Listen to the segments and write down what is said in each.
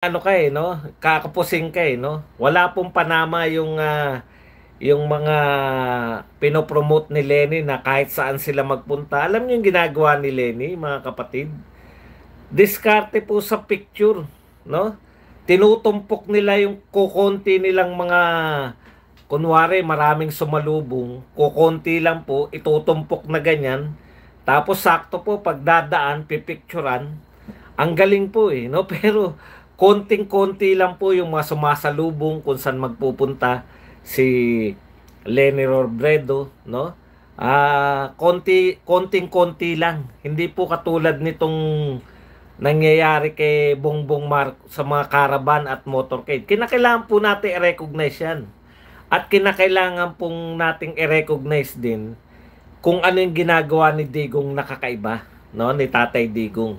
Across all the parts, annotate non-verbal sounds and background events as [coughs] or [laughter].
ano ka eh, no? Kakapusing ka eh, no? Wala pong panama yung uh, yung mga pinopromote ni Lenny na kahit saan sila magpunta. Alam niyo yung ginagawa ni Lenny, mga kapatid? Diskarte po sa picture, no? Tinutumpok nila yung kukonti nilang mga kunwari maraming sumalubong, kukonti lang po, itutumpok na ganyan. Tapos sakto po pagdadaan, pipicturan. Ang galing po eh, no? [laughs] Pero konting-konti lang po yung mga sumasalubong kung saan magpupunta si Lenny Robredo, no? Ah, uh, konti konting-konti lang. Hindi po katulad nitong nangyayari kay Bongbong Mark sa mga caravan at motorcade. Kinakailangan po natin i-recognize 'yan. At kinakailangan pong nating i-recognize din kung ano yung ginagawa ni Digong nakakaiba, no? Ni Tatay Digong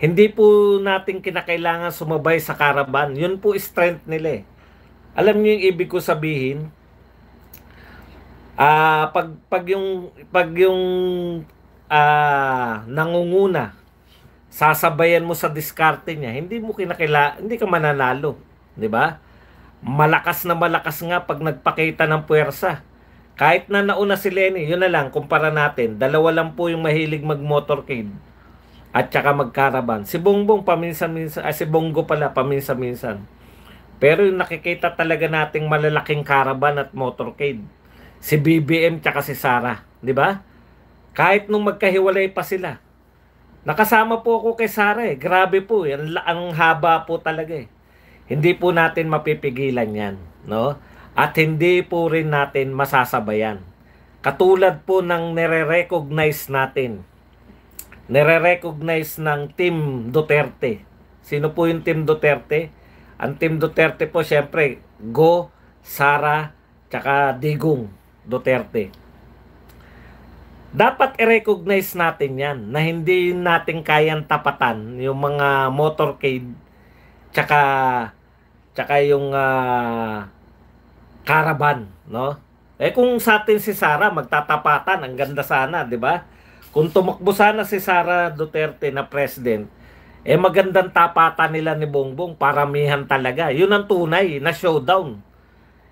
hindi po natin kinakailangan sumabay sa caravan. Yun po strength nila eh. Alam niyo yung ibig ko sabihin? Ah, uh, pag pag yung pag yung uh, nangunguna, sasabayan mo sa diskarte niya, hindi mo kinakila, hindi ka mananalo, 'di ba? Malakas na malakas nga pag nagpakita ng puwersa. Kahit na nauna si Lenny, yun na lang, kumpara natin, dalawa lang po yung mahilig mag-motorcade at saka magkaraban. Si Bongbong paminsan-minsan, ah, si Bongo pala paminsan-minsan. Pero yung nakikita talaga nating malalaking karaban at motorcade, si BBM tsaka si Sara, di ba? Kahit nung magkahiwalay pa sila. Nakasama po ako kay Sara eh. Grabe po, eh. ang, ang haba po talaga eh. Hindi po natin mapipigilan 'yan, no? At hindi po rin natin masasabayan. Katulad po ng nire-recognize natin nire-recognize ng Team Duterte. Sino po yung Team Duterte? Ang Team Duterte po syempre Go, Sara, tsaka Digong Duterte. Dapat i-recognize natin yan na hindi natin kayang tapatan yung mga motorcade tsaka tsaka yung uh, caravan, no? Eh kung sa atin si Sara magtatapatan, ang ganda sana, 'di ba? Kung tumakbo sana si Sara Duterte na president, eh magandang tapatan nila ni Bongbong, paramihan talaga. Yun ang tunay na showdown.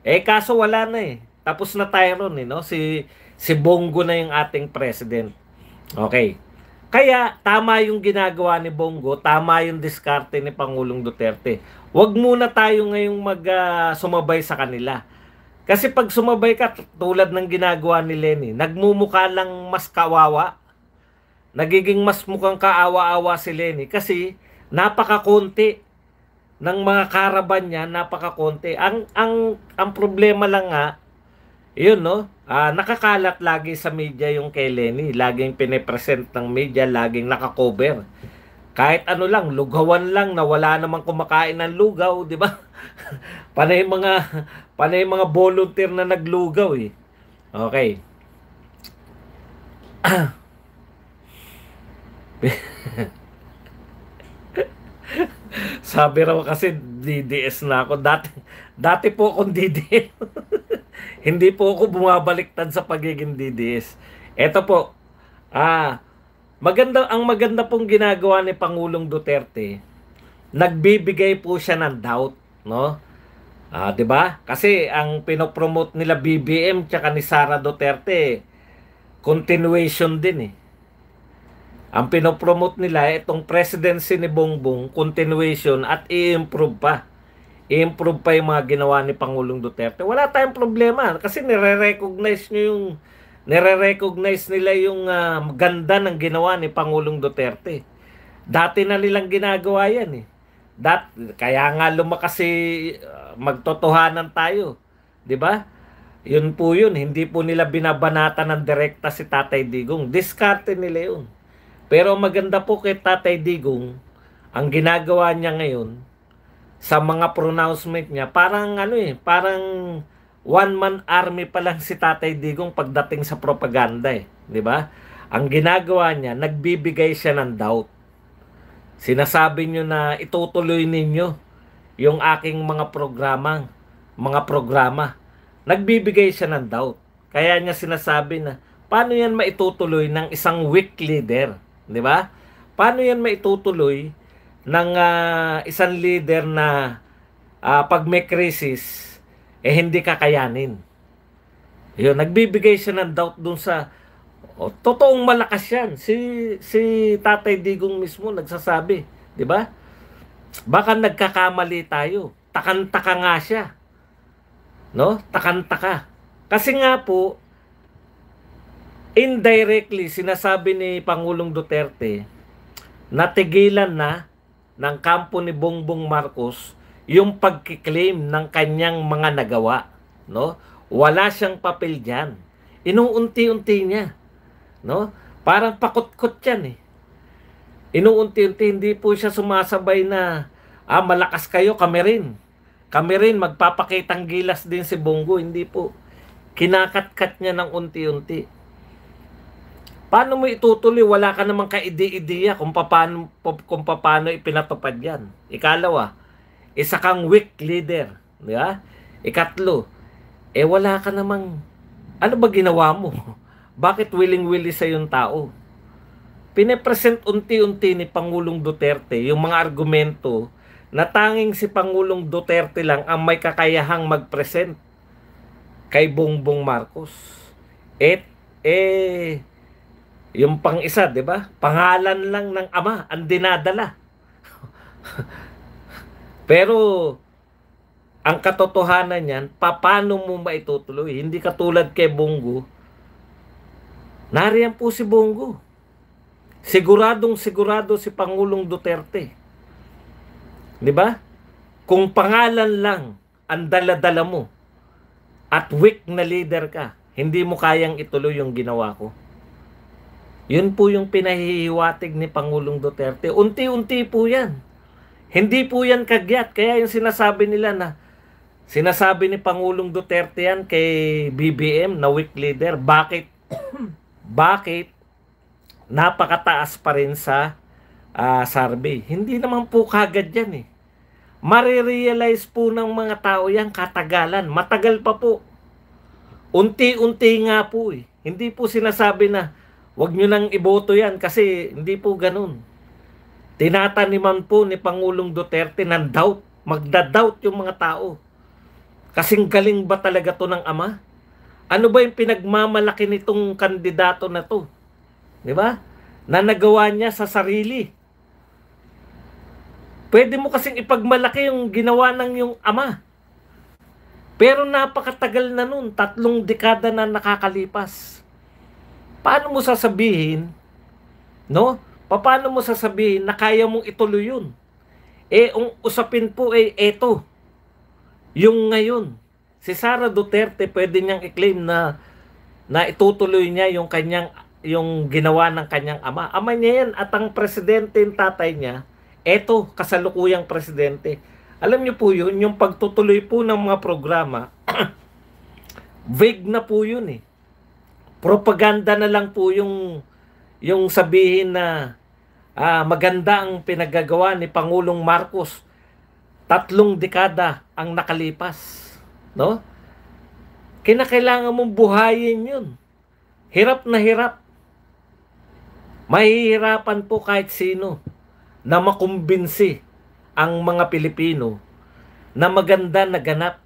Eh kaso wala na eh. Tapos na tayo eh, no? Si, si Bongo na yung ating president. Okay. Kaya tama yung ginagawa ni Bongo, tama yung diskarte ni Pangulong Duterte. Huwag muna tayo ngayong mag uh, sa kanila. Kasi pag sumabay ka tulad ng ginagawa ni Lenny, nagmumukha lang mas kawawa nagiging mas mukhang kaawa-awa si Lenny kasi napakakonti ng mga karaban niya, napakakonti. Ang ang ang problema lang nga, 'yun no, uh, nakakalat lagi sa media yung kay Lenny, laging pinipresent ng media, laging naka-cover. Kahit ano lang, lugawan lang na wala namang kumakain ng lugaw, 'di ba? [laughs] panay mga panay mga volunteer na naglugaw eh. Okay. [clears throat] [laughs] Sabi raw kasi DDS na ako. Dati, dati po akong DDS. [laughs] Hindi po ako bumabaliktad sa pagiging DDS. Ito po, ah, maganda, ang maganda pong ginagawa ni Pangulong Duterte, nagbibigay po siya ng doubt, no? Ah, 'di ba? Kasi ang pinopromote nila BBM tsaka ni Sara Duterte continuation din eh. Ang pinopromote nila itong presidency ni Bongbong, continuation at i-improve pa. I-improve pa yung mga ginawa ni Pangulong Duterte. Wala tayong problema kasi nire-recognize nyo yung nire-recognize nila yung uh, ganda ng ginawa ni Pangulong Duterte. Dati na nilang ginagawa yan eh. That, kaya nga lumakas si uh, magtotohanan tayo. 'Di ba? Yun po yun, hindi po nila binabanata ng direkta si Tatay Digong. Diskarte nila yun. Pero maganda po kay Tatay Digong, ang ginagawa niya ngayon sa mga pronouncement niya, parang ano eh, parang one-man army pa lang si Tatay Digong pagdating sa propaganda eh. Di ba? Ang ginagawa niya, nagbibigay siya ng doubt. Sinasabi niyo na itutuloy ninyo yung aking mga programa, mga programa. Nagbibigay siya ng doubt. Kaya niya sinasabi na, paano yan maitutuloy ng isang weak leader? Di ba? Paano yan maitutuloy ng uh, ah, isang leader na uh, pag may crisis, eh hindi kakayanin. Yun, nagbibigay siya ng doubt dun sa oh, totoong malakas yan. Si si Tatay Digong mismo nagsasabi, 'di ba? Baka nagkakamali tayo. Takantaka nga siya. No? Takantaka. Kasi nga po indirectly sinasabi ni Pangulong Duterte na tigilan na ng kampo ni Bongbong Marcos yung pagkiklaim ng kanyang mga nagawa, no? Wala siyang papel diyan. Inuunti-unti niya, no? Parang pakutkot 'yan eh. Inuunti-unti hindi po siya sumasabay na ah, malakas kayo, kami rin. Kami rin magpapakitang gilas din si Bongo, hindi po. Kinakatkat niya ng unti-unti. Paano mo itutuloy? Wala ka namang ka-ideya kung paano, kung paano ipinatupad yan. Ikalawa, isa kang weak leader. Di ba? Ikatlo, eh wala ka namang, ano ba ginawa mo? [laughs] Bakit willing willing sa yung tao? Pinepresent unti-unti ni Pangulong Duterte yung mga argumento na tanging si Pangulong Duterte lang ang may kakayahang mag-present kay Bongbong Marcos. Et, eh, yung pang-isa, di ba? Pangalan lang ng ama ang dinadala. [laughs] Pero, ang katotohanan niyan, paano mo maitutuloy? Hindi katulad kay Bongo. Nariyan po si Bongo. Siguradong sigurado si Pangulong Duterte. Di ba? Kung pangalan lang ang dala-dala mo at weak na leader ka, hindi mo kayang ituloy yung ginawa ko. Yun po yung pinahihiwatig ni Pangulong Duterte. Unti-unti po yan. Hindi po yan kagyat. Kaya yung sinasabi nila na sinasabi ni Pangulong Duterte yan kay BBM na weak leader. Bakit? [coughs] Bakit? Napakataas pa rin sa uh, survey. Hindi naman po kagad yan eh. Marirealize po ng mga tao yan katagalan. Matagal pa po. Unti-unti nga po eh. Hindi po sinasabi na Huwag nyo nang iboto yan kasi hindi po ganun. Tinataniman po ni Pangulong Duterte ng doubt. Magda-doubt yung mga tao. Kasing galing ba talaga to ng ama? Ano ba yung pinagmamalaki nitong kandidato na to? Di ba? Na nagawa niya sa sarili. Pwede mo kasing ipagmalaki yung ginawa ng yung ama. Pero napakatagal na nun, tatlong dekada na nakakalipas paano mo sasabihin, no? Paano mo sasabihin na kaya mong ituloy yun? Eh, ang usapin po ay eh, eto. Yung ngayon, si Sara Duterte pwede niyang i-claim na na itutuloy niya yung kanyang yung ginawa ng kanyang ama. Ama niya yan at ang presidente yung tatay niya, eto, kasalukuyang presidente. Alam niyo po yun, yung pagtutuloy po ng mga programa, [clears throat] vague na po yun eh propaganda na lang po yung yung sabihin na uh, maganda ang pinagagawa ni Pangulong Marcos tatlong dekada ang nakalipas no kinakailangan mong buhayin yun hirap na hirap mahihirapan po kahit sino na makumbinsi ang mga Pilipino na maganda na ganap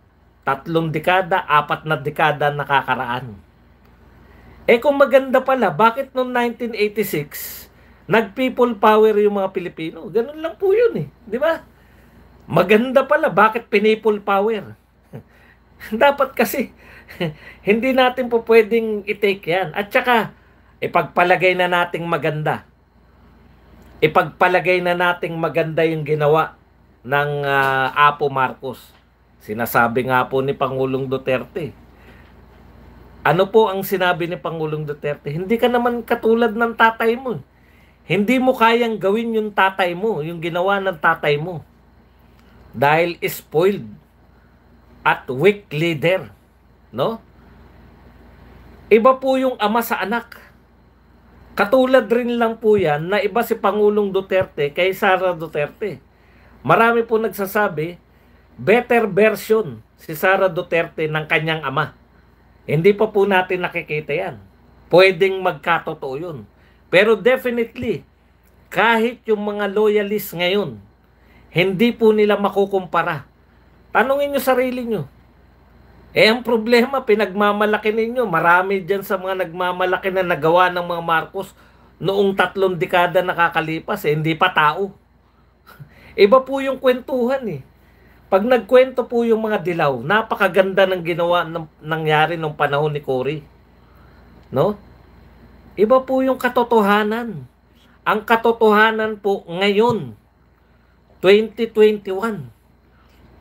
tatlong dekada, apat na dekada nakakaraan. Eh kung maganda pala, bakit noong 1986, nag-people power yung mga Pilipino? Ganun lang po yun eh. Di ba? Maganda pala, bakit pinipol power? [laughs] Dapat kasi, [laughs] hindi natin po pwedeng i-take yan. At saka, ipagpalagay na nating maganda. Ipagpalagay na nating maganda yung ginawa ng uh, Apo Marcos. Sinasabi nga po ni Pangulong Duterte, ano po ang sinabi ni Pangulong Duterte? Hindi ka naman katulad ng tatay mo. Hindi mo kayang gawin yung tatay mo, yung ginawa ng tatay mo. Dahil spoiled at weak leader, no? Iba po yung ama sa anak. Katulad rin lang po yan na iba si Pangulong Duterte kay Sara Duterte. Marami po nagsasabi, better version si Sara Duterte ng kanyang ama. Hindi pa po natin nakikita yan. Pwedeng magkatotoo yun. Pero definitely, kahit yung mga loyalists ngayon, hindi po nila makukumpara. Tanungin nyo sarili nyo. Eh ang problema, pinagmamalaki ninyo. Marami dyan sa mga nagmamalaki na nagawa ng mga Marcos noong tatlong dekada nakakalipas, eh, hindi pa tao. [laughs] Iba po yung kwentuhan eh. Pag nagkwento po yung mga dilaw, napakaganda ng ginawa ng nangyari nung panahon ni Cory. No? Iba po yung katotohanan. Ang katotohanan po ngayon, 2021.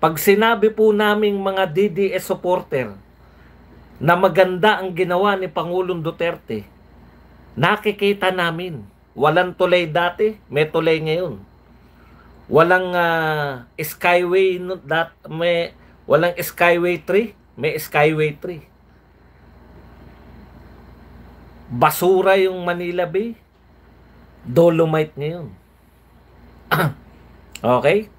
Pag sinabi po naming mga DDS supporter na maganda ang ginawa ni Pangulong Duterte, nakikita namin, walang tulay dati, may tulay ngayon. Walang uh, skyway no, that may walang skyway 3, may skyway 3. Basura yung Manila Bay. Dolomite ngayon. [clears throat] okay?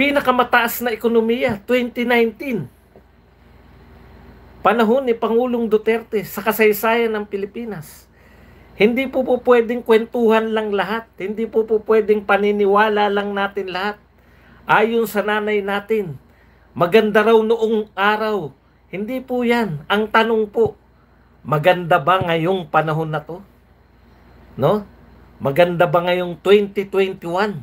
Pinakamataas na ekonomiya, 2019. Panahon ni Pangulong Duterte sa kasaysayan ng Pilipinas hindi po po pwedeng kwentuhan lang lahat. Hindi po po pwedeng paniniwala lang natin lahat. Ayon sa nanay natin, maganda raw noong araw. Hindi po yan. Ang tanong po, maganda ba ngayong panahon na to? No? Maganda ba ngayong 2021?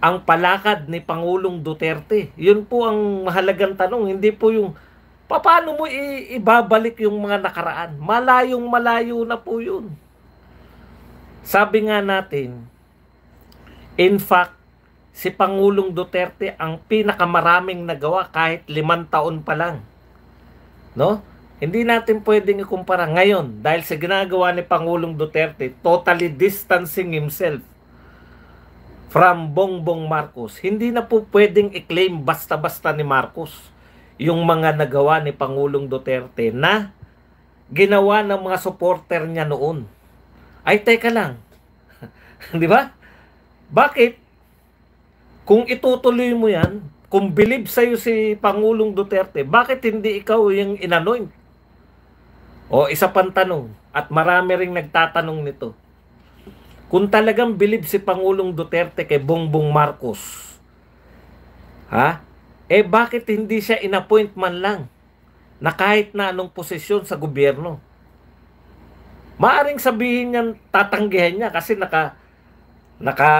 Ang palakad ni Pangulong Duterte. Yun po ang mahalagang tanong. Hindi po yung paano mo ibabalik yung mga nakaraan? Malayong malayo na po yun. Sabi nga natin, in fact, si Pangulong Duterte ang pinakamaraming nagawa kahit limang taon pa lang. No? Hindi natin pwedeng ikumpara ngayon dahil sa ginagawa ni Pangulong Duterte, totally distancing himself from Bongbong Marcos. Hindi na po pwedeng i-claim basta-basta ni Marcos yung mga nagawa ni Pangulong Duterte na ginawa ng mga supporter niya noon. Ay, teka lang. [laughs] Di ba? Bakit? Kung itutuloy mo yan, kung believe sa'yo si Pangulong Duterte, bakit hindi ikaw yung inanoint? O isa pang tanong, at marami ring nagtatanong nito. Kung talagang believe si Pangulong Duterte kay Bongbong Marcos, ha? Eh bakit hindi siya inappoint man lang na kahit na anong posisyon sa gobyerno? Maaring sabihin niyan tatanggihan niya kasi naka naka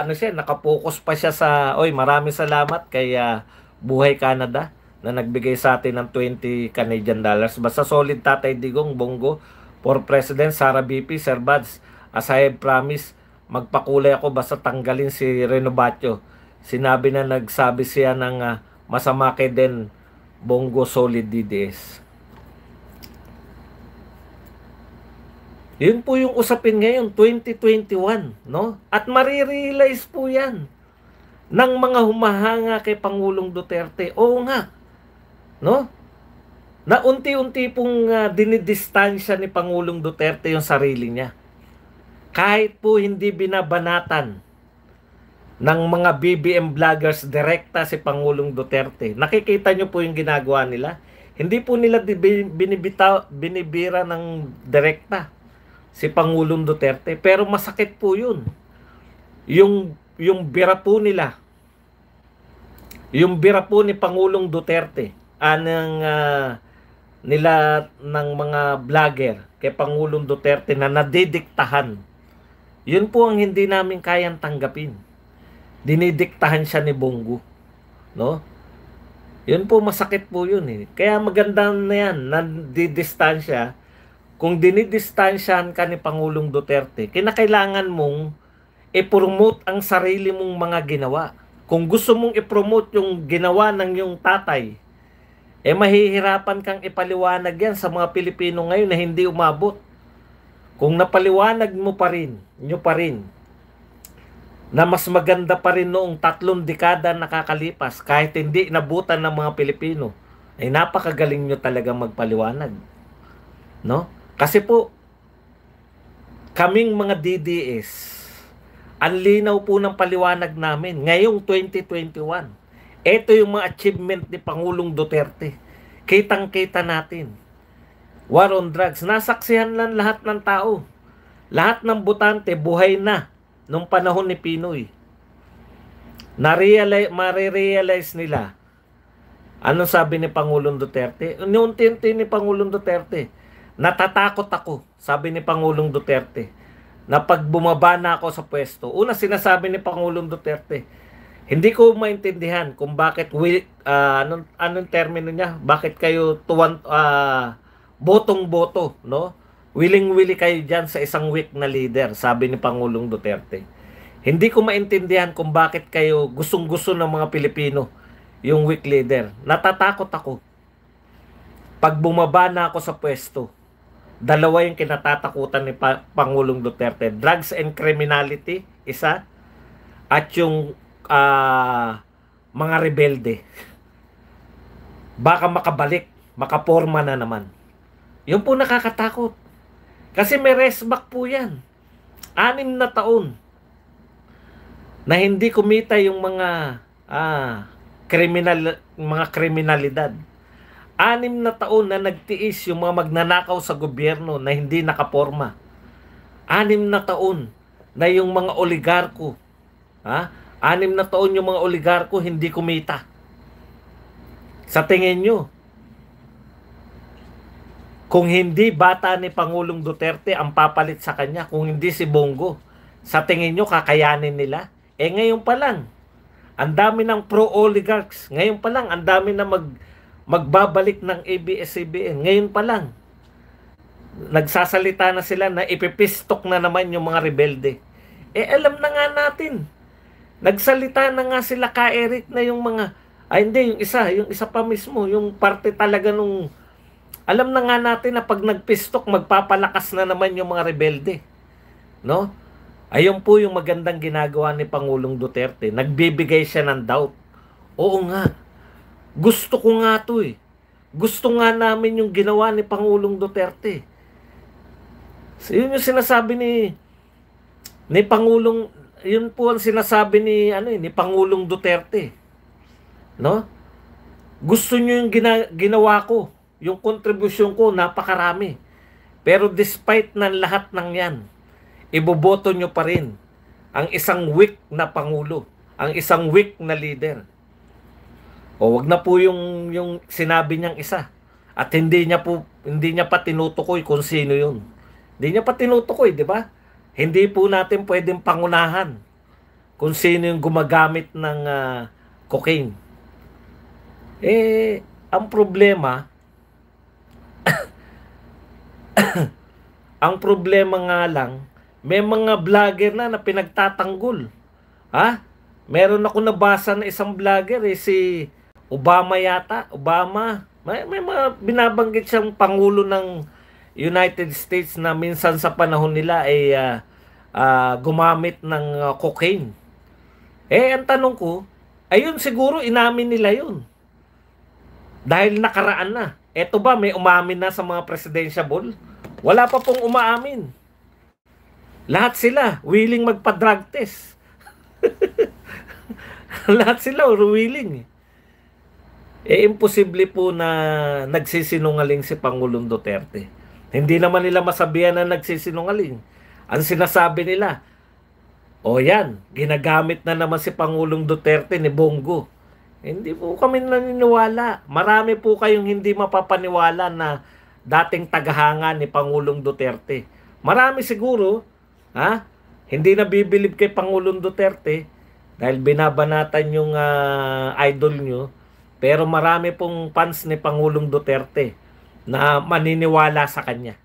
ano siya, nakapokus pa siya sa oy, maraming salamat kay uh, Buhay Canada na nagbigay sa atin ng 20 Canadian dollars. Basta solid Tatay Digong Bongo for President Sara BP Sir Bads. As I have promised, magpakulay ako basta tanggalin si Renovatio. Sinabi na nagsabi siya ng uh, masama kay din Bongo DDS. Yun po yung usapin ngayon, 2021, no? At marirealize po yan ng mga humahanga kay Pangulong Duterte. Oo nga, no? Na unti-unti pong uh, dinidistansya ni Pangulong Duterte yung sarili niya. Kahit po hindi binabanatan ng mga BBM vloggers direkta si Pangulong Duterte. Nakikita nyo po yung ginagawa nila. Hindi po nila binibita, binibira ng direkta si Pangulong Duterte. Pero masakit po yun. Yung, yung bira po nila. Yung bira po ni Pangulong Duterte. Anang uh, nila ng mga vlogger kay Pangulong Duterte na nadidiktahan. Yun po ang hindi namin kayang tanggapin dinidiktahan siya ni Bongo. No? Yun po, masakit po yun eh. Kaya maganda na yan, nandidistansya. Kung dinidistansyahan ka ni Pangulong Duterte, kinakailangan mong i-promote ang sarili mong mga ginawa. Kung gusto mong i-promote yung ginawa ng yung tatay, eh mahihirapan kang ipaliwanag yan sa mga Pilipino ngayon na hindi umabot. Kung napaliwanag mo pa rin, nyo pa rin, na mas maganda pa rin noong tatlong dekada nakakalipas kahit hindi nabutan ng mga Pilipino ay napakagaling nyo talaga magpaliwanag. No? Kasi po, kaming mga DDS, ang linaw po ng paliwanag namin ngayong 2021. Ito yung mga achievement ni Pangulong Duterte. Kitang-kita natin. War on drugs. Nasaksihan lang lahat ng tao. Lahat ng butante, buhay na nung panahon ni Pinoy. Narealize, marirealize nila. Ano sabi ni Pangulong Duterte? Unti-unti ni Pangulong Duterte. Natatakot ako, sabi ni Pangulong Duterte, na pag bumaba na ako sa pwesto. Una sinasabi ni Pangulong Duterte, hindi ko maintindihan kung bakit uh, anong anong termino niya, bakit kayo tuwan uh, botong-boto, no? Willing-willy kayo dyan sa isang week na leader, sabi ni Pangulong Duterte. Hindi ko maintindihan kung bakit kayo gustong-gusto ng mga Pilipino yung weak leader. Natatakot ako. Pag bumaba na ako sa pwesto, dalawa yung kinatatakutan ni pa- Pangulong Duterte. Drugs and criminality, isa. At yung uh, mga rebelde. Baka makabalik, makaporma na naman. Yun po nakakatakot. Kasi may resback po yan. Anim na taon na hindi kumita yung mga ah, kriminal, mga kriminalidad. Anim na taon na nagtiis yung mga magnanakaw sa gobyerno na hindi nakaporma. Anim na taon na yung mga oligarko, ha? anim na taon yung mga oligarko hindi kumita. Sa tingin nyo, kung hindi bata ni Pangulong Duterte ang papalit sa kanya, kung hindi si Bongo, sa tingin nyo kakayanin nila? Eh ngayon pa lang, ang dami ng pro-oligarchs. Ngayon pa lang, ang dami na mag, magbabalik ng ABS-CBN. Ngayon pa lang, nagsasalita na sila na ipipistok na naman yung mga rebelde. Eh alam na nga natin, nagsalita na nga sila ka Eric na yung mga, ay ah, hindi, yung isa, yung isa pa mismo, yung parte talaga nung alam na nga natin na pag nagpistok, magpapalakas na naman yung mga rebelde. No? Ayun po yung magandang ginagawa ni Pangulong Duterte. Nagbibigay siya ng doubt. Oo nga. Gusto ko nga to eh. Gusto nga namin yung ginawa ni Pangulong Duterte. So, yun yung sinasabi ni ni Pangulong yun po ang sinasabi ni ano eh, ni Pangulong Duterte. No? Gusto niyo yung gina, ginawa ko. Yung kontribusyon ko, napakarami. Pero despite ng lahat ng yan, iboboto nyo pa rin ang isang weak na Pangulo, ang isang weak na leader. O wag na po yung, yung sinabi niyang isa. At hindi niya po hindi niya pa tinutukoy kung sino 'yun. Hindi niya pa tinutukoy, 'di ba? Hindi po natin pwedeng pangunahan kung sino yung gumagamit ng uh, cocaine. Eh, ang problema ang problema nga lang, may mga vlogger na na pinagtatanggol. Ha? Meron ako nabasa na isang vlogger eh, si Obama yata. Obama. May, may mga binabanggit siyang Pangulo ng United States na minsan sa panahon nila ay eh, uh, uh, gumamit ng uh, cocaine. Eh, ang tanong ko, ayun siguro inamin nila yun. Dahil nakaraan na. Eto ba, may umamin na sa mga presidential ball? Wala pa pong umaamin. Lahat sila willing magpa-drug test. [laughs] Lahat sila willing. Eh, imposible po na nagsisinungaling si Pangulong Duterte. Hindi naman nila masabihan na nagsisinungaling. Ang sinasabi nila, o yan, ginagamit na naman si Pangulong Duterte ni Bongo. Hindi po kami naniniwala. Marami po kayong hindi mapapaniwala na dating tagahanga ni Pangulong Duterte. Marami siguro, ha? Hindi na bibilib kay Pangulong Duterte dahil binabanatan yung uh, idol nyo. Pero marami pong fans ni Pangulong Duterte na maniniwala sa kanya.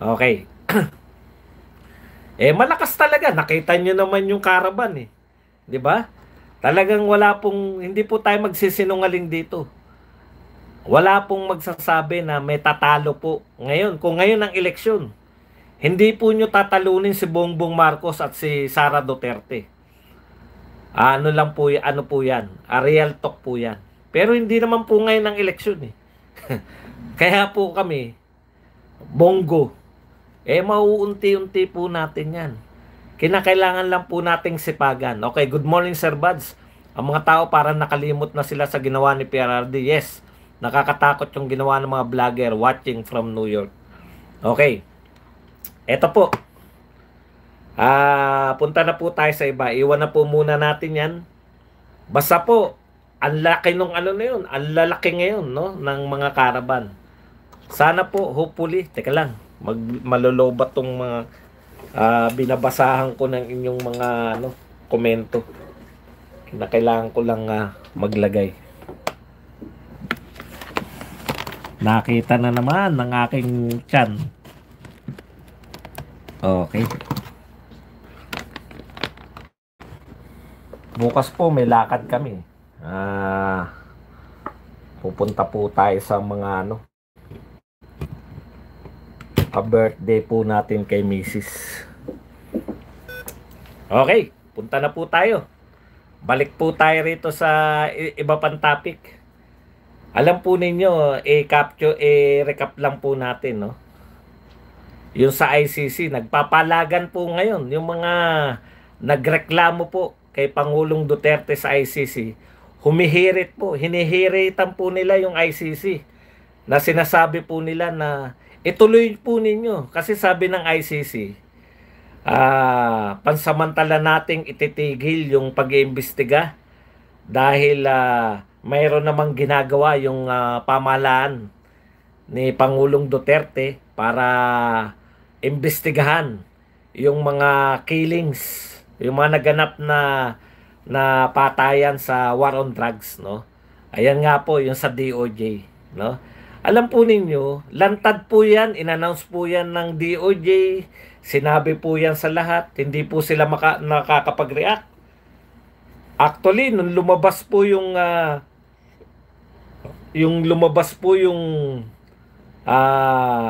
Okay. [clears throat] eh malakas talaga. Nakita nyo naman yung caravan eh. 'Di ba? Talagang wala pong hindi po tayo magsisinungaling dito. Wala pong magsasabi na may tatalo po ngayon. Kung ngayon ang eleksyon, hindi po nyo tatalunin si Bongbong Marcos at si Sara Duterte. Ano lang po, ano po yan? A real talk po yan. Pero hindi naman po ngayon ang eleksyon eh. [laughs] Kaya po kami, Bongo, eh mauunti-unti po natin yan. Kinakailangan lang po nating sipagan. Okay, good morning Sir Buds. Ang mga tao parang nakalimot na sila sa ginawa ni PRRD. Yes, Nakakatakot yung ginawa ng mga vlogger watching from New York. Okay. Ito po. Ah, punta na po tayo sa iba. Iwan na po muna natin 'yan. Basta po, ang laki nung ano na 'yon, ang lalaki ngayon, no, ng mga caravan. Sana po, hopefully, teka lang, mag malulobat tong mga uh, binabasahan ko ng inyong mga ano, komento na kailangan ko lang uh, maglagay. Nakita na naman ng aking chan. Okay. Bukas po may lakad kami. Ah, pupunta po tayo sa mga ano. A birthday po natin kay Mrs. Okay, punta na po tayo. Balik po tayo rito sa iba pang topic. Alam po ninyo, eh, capture, eh, recap lang po natin, no? Yung sa ICC, nagpapalagan po ngayon yung mga nagreklamo po kay Pangulong Duterte sa ICC. Humihirit po, hinihiritan po nila yung ICC na sinasabi po nila na ituloy po ninyo kasi sabi ng ICC, ah, pansamantala nating ititigil yung pag-iimbestiga dahil ah, mayroon namang ginagawa yung uh, pamahalaan ni Pangulong Duterte para imbestigahan yung mga killings, yung mga naganap na na patayan sa war on drugs, no? Ayan nga po yung sa DOJ, no? Alam po ninyo, lantad po yan, inannounce po yan ng DOJ, sinabi po yan sa lahat, hindi po sila maka, nakakapag-react. Actually, nung lumabas po yung uh, yung lumabas po yung uh,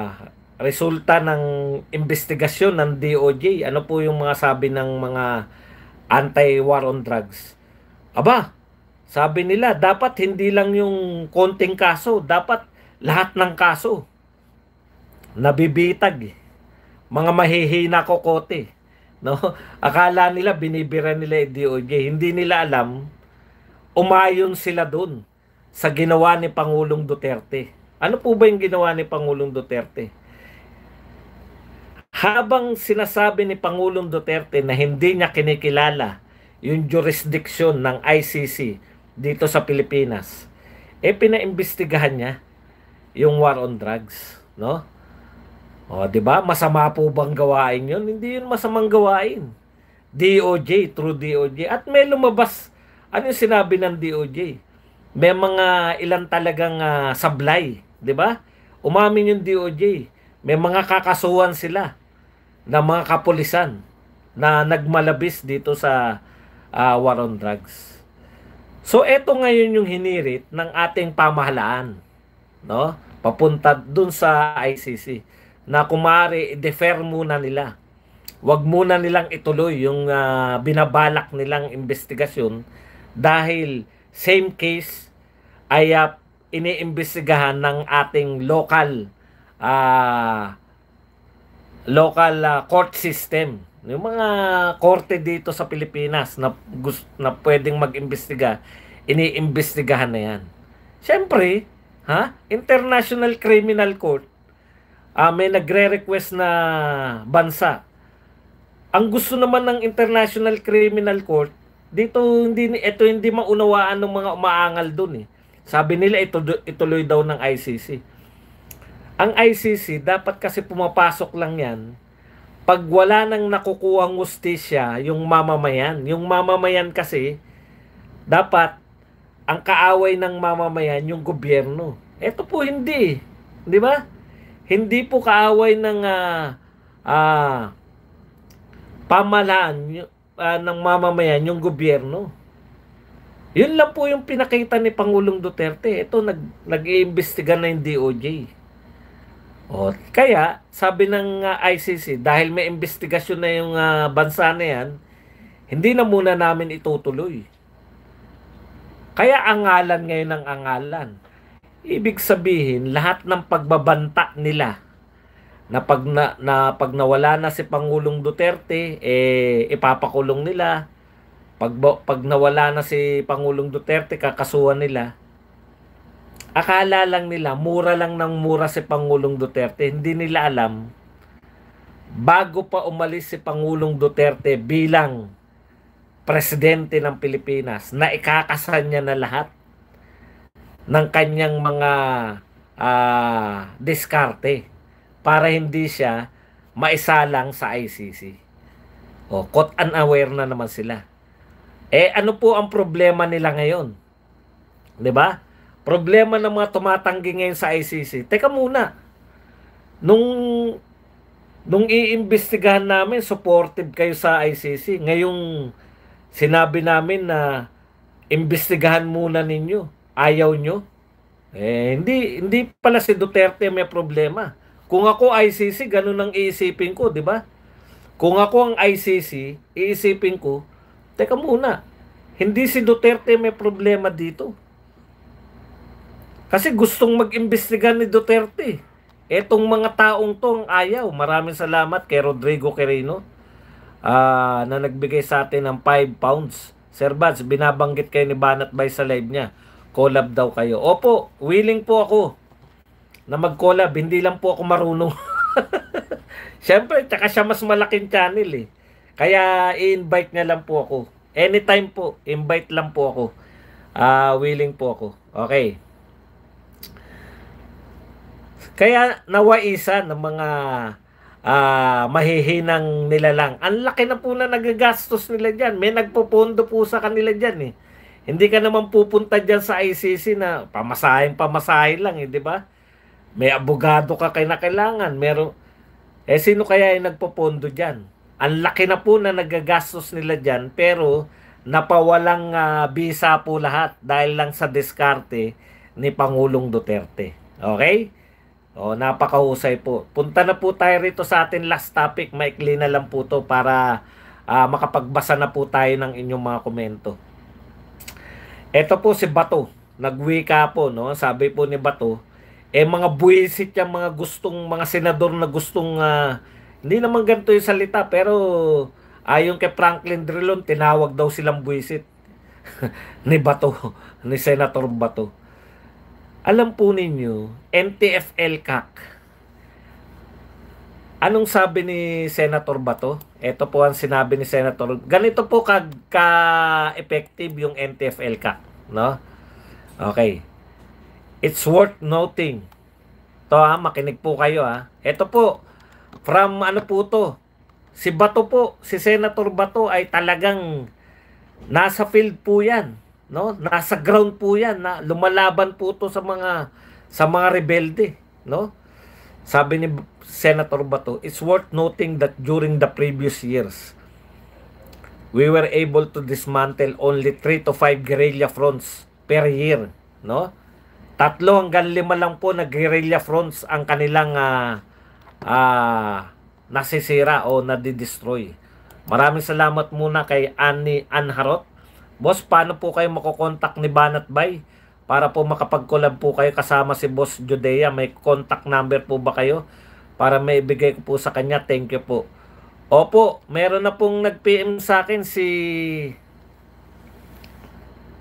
resulta ng investigasyon ng DOJ. Ano po yung mga sabi ng mga anti-war on drugs? Aba, sabi nila, dapat hindi lang yung konting kaso, dapat lahat ng kaso. Nabibitag. Eh. Mga mahihina kokote. No? [laughs] Akala nila, binibira nila yung DOJ. Hindi nila alam, umayon sila doon sa ginawa ni Pangulong Duterte. Ano po ba yung ginawa ni Pangulong Duterte? Habang sinasabi ni Pangulong Duterte na hindi niya kinikilala yung jurisdiction ng ICC dito sa Pilipinas, eh pinaimbestigahan niya yung war on drugs, no? O, di ba? Masama po bang gawain yun? Hindi yun masamang gawain. DOJ, through DOJ. At may lumabas, ano yung sinabi ng DOJ? May mga ilan talagang uh, sablay, 'di ba? Umamin yung DOJ. May mga kakasuhan sila na mga kapulisan na nagmalabis dito sa uh, war on drugs. So eto ngayon yung hinirit ng ating pamahalaan, no? Papunta dun sa ICC na kumare defer muna nila. Huwag muna nilang ituloy yung uh, binabalak nilang investigasyon dahil same case ay uh, iniimbestigahan ng ating local uh, local uh, court system. Yung mga korte dito sa Pilipinas na, na pwedeng mag-imbestiga, iniimbestigahan na yan. syempre ha? International Criminal Court, uh, may nagre-request na bansa. Ang gusto naman ng International Criminal Court, dito hindi ito hindi maunawaan ng mga umaangal doon eh. Sabi nila ito ituloy daw ng ICC. Ang ICC dapat kasi pumapasok lang 'yan pag wala nang nakukuhang hustisya yung mamamayan. Yung mamamayan kasi dapat ang kaaway ng mamamayan yung gobyerno. Ito po hindi, 'di ba? Hindi po kaaway ng uh, uh, pamalaan uh, ng mamamayan yung gobyerno. Yun lang po yung pinakita ni Pangulong Duterte. Ito, nag, nag-iimbestiga na yung DOJ. O, kaya, sabi ng uh, ah, ICC, dahil may investigasyon na yung uh, bansa na yan, hindi na muna namin itutuloy. Kaya angalan ngayon ang angalan. Ibig sabihin, lahat ng pagbabanta nila na pag na, na pag nawala na si Pangulong Duterte eh ipapakulong nila pag pag nawala na si Pangulong Duterte kakasuhan nila akala lang nila mura lang ng mura si Pangulong Duterte hindi nila alam bago pa umalis si Pangulong Duterte bilang presidente ng Pilipinas na ikakasan niya na lahat ng kanyang mga uh, diskarte para hindi siya maisalang sa ICC. O, caught unaware na naman sila. Eh, ano po ang problema nila ngayon? 'Di ba? Problema ng mga tumatanggi ngayon sa ICC. Teka muna. Nung nung iimbestigahan namin, supportive kayo sa ICC. Ngayong sinabi namin na imbestigahan muna ninyo. Ayaw nyo. Eh, hindi, hindi pala si Duterte may problema. Kung ako ICC, ganun ang iisipin ko, di ba? Kung ako ang ICC, iisipin ko, teka muna, hindi si Duterte may problema dito. Kasi gustong mag-imbestiga ni Duterte. Etong mga taong tong ayaw. Maraming salamat kay Rodrigo Quirino uh, na nagbigay sa atin ng 5 pounds. Sir Bats, binabanggit kayo ni Banat Bay sa live niya. Collab daw kayo. Opo, willing po ako na mag-collab. Hindi lang po ako marunong. [laughs] Siyempre, tsaka siya mas malaking channel eh. Kaya i-invite niya lang po ako. Anytime po, invite lang po ako. Uh, willing po ako. Okay. Kaya nawaisan ng mga uh, mahihinang lang. Ang laki na po na nagagastos nila dyan. May nagpupondo po sa kanila dyan eh. Hindi ka naman pupunta dyan sa ICC na pamasahin, pamasahin lang eh, di ba? May abogado ka kay na kailangan. Meron, eh sino kaya ay nagpopondo dyan? Ang laki na po na nagagastos nila dyan pero napawalang uh, ah, visa po lahat dahil lang sa diskarte ni Pangulong Duterte. Okay? O, napakahusay po. Punta na po tayo rito sa ating last topic. Maikli na lang po to para uh, makapagbasa na po tayo ng inyong mga komento. Ito po si Bato. Nagwika po, no? Sabi po ni Bato, eh mga buwisit yung mga gustong mga senador na gustong uh, hindi naman ganito yung salita pero ayon kay Franklin Drilon tinawag daw silang buwisit [laughs] ni Bato ni Senator Bato alam po ninyo MTFL CAC anong sabi ni Senator Bato ito po ang sinabi ni Senator ganito po kag ka effective yung MTFL CAC no okay It's worth noting. To ha, ah, makinig po kayo ha. Ah. Ito po, from ano po to, si Bato po, si Senator Bato ay talagang nasa field po yan. No? Nasa ground po yan. Na, lumalaban po to sa mga, sa mga rebelde. No? Sabi ni Senator Bato, it's worth noting that during the previous years, we were able to dismantle only 3 to 5 guerrilla fronts per year. No? Tatlo hanggang lima lang po na guerrilla fronts ang kanilang uh, uh, nasisira o nadidestroy. Maraming salamat muna kay Annie Anharot. Boss, paano po kayo makokontak ni Banat Bay? Para po makapag-collab po kayo kasama si Boss Judea. May contact number po ba kayo? Para may ibigay ko po sa kanya. Thank you po. Opo, meron na pong nag-PM sa akin si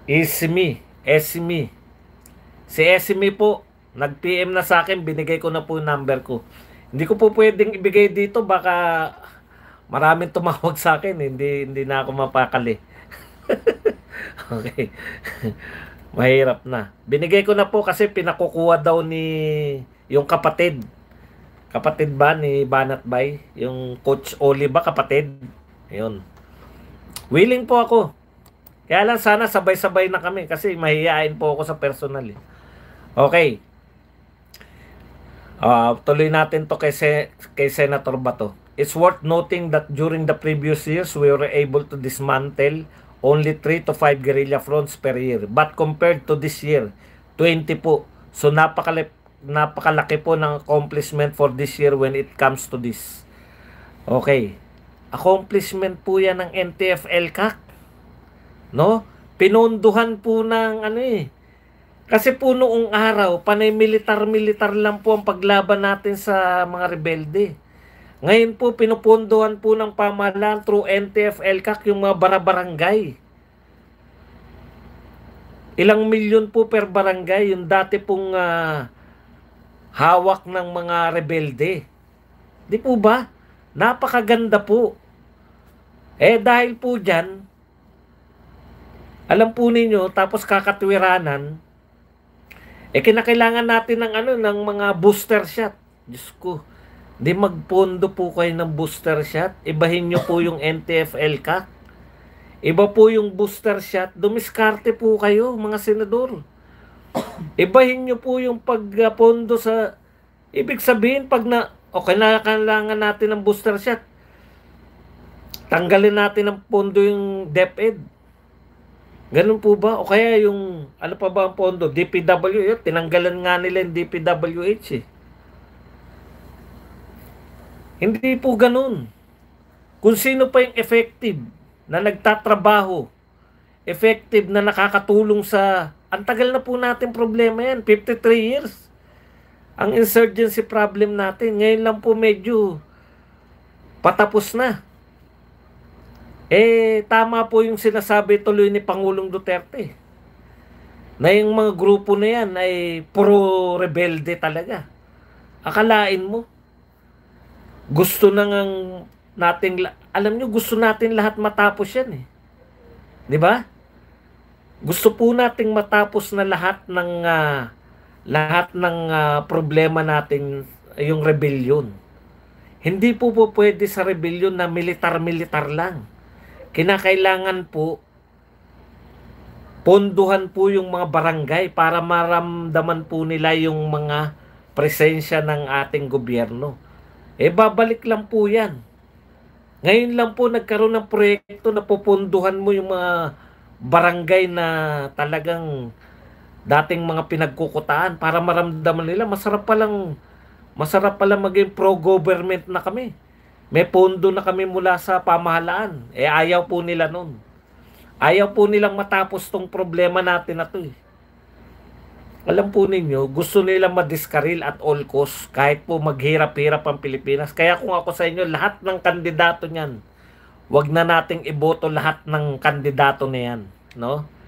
Ismi. Ismi. Si SME po, nag-PM na sa akin, binigay ko na po yung number ko. Hindi ko po pwedeng ibigay dito, baka maraming tumawag sa akin, hindi, hindi na ako mapakali. [laughs] okay. [laughs] Mahirap na. Binigay ko na po kasi pinakukuha daw ni yung kapatid. Kapatid ba ni Banat Bay? Yung Coach Oli ba kapatid? Ayun. Willing po ako. Kaya lang sana sabay-sabay na kami kasi mahihain po ako sa personal eh. Okay. Uh, tuloy natin to kay, Se kay Senator Bato. It's worth noting that during the previous years, we were able to dismantle only 3 to 5 guerrilla fronts per year. But compared to this year, 20 po. So napakalip, napakalaki po ng accomplishment for this year when it comes to this. Okay. Accomplishment po yan ng NTF-LCAC. No? Pinunduhan po ng ano eh, kasi po noong araw, panay militar-militar lang po ang paglaban natin sa mga rebelde. Ngayon po, pinupondohan po ng pamahalaan through NTF-ELCAC yung mga barabarangay. Ilang milyon po per barangay yung dati pong uh, hawak ng mga rebelde. Di po ba? Napakaganda po. Eh dahil po dyan, alam po ninyo, tapos kakatwiranan, eh kinakailangan natin ng ano ng mga booster shot. Diyos ko. Di magpondo po kayo ng booster shot. Ibahin nyo po yung NTFL CAC. Iba po yung booster shot. Dumiskarte po kayo mga senador. Ibahin nyo po yung pagpondo sa... Ibig sabihin pag na... O kailangan natin ng booster shot. Tanggalin natin ng pondo yung DepEd Ganun po ba? O kaya yung, ano pa ba ang pondo? DPWH, tinanggalan nga nila yung DPWH eh. Hindi po ganun. Kung sino pa yung effective na nagtatrabaho, effective na nakakatulong sa, ang tagal na po natin problema yan, 53 years. Ang insurgency problem natin, ngayon lang po medyo patapos na. Eh, tama po yung sinasabi tuloy ni Pangulong Duterte. Na yung mga grupo na yan ay puro rebelde talaga. Akalain mo, gusto na ngang nating, alam nyo, gusto natin lahat matapos yan eh. ba? Diba? Gusto po nating matapos na lahat ng uh, lahat ng uh, problema natin yung rebellion. Hindi po po pwede sa rebellion na militar-militar lang kinakailangan po ponduhan po yung mga barangay para maramdaman po nila yung mga presensya ng ating gobyerno. E babalik lang po yan. Ngayon lang po nagkaroon ng proyekto na pupunduhan mo yung mga barangay na talagang dating mga pinagkukutaan para maramdaman nila masarap pa lang masarap pa lang maging pro-government na kami. May pondo na kami mula sa pamahalaan. Eh ayaw po nila nun. Ayaw po nilang matapos tong problema natin na to eh. Alam po ninyo, gusto nilang madiskaril at all costs kahit po maghirap-hirap ang Pilipinas. Kaya kung ako sa inyo, lahat ng kandidato niyan, wag na nating iboto lahat ng kandidato na yan. No?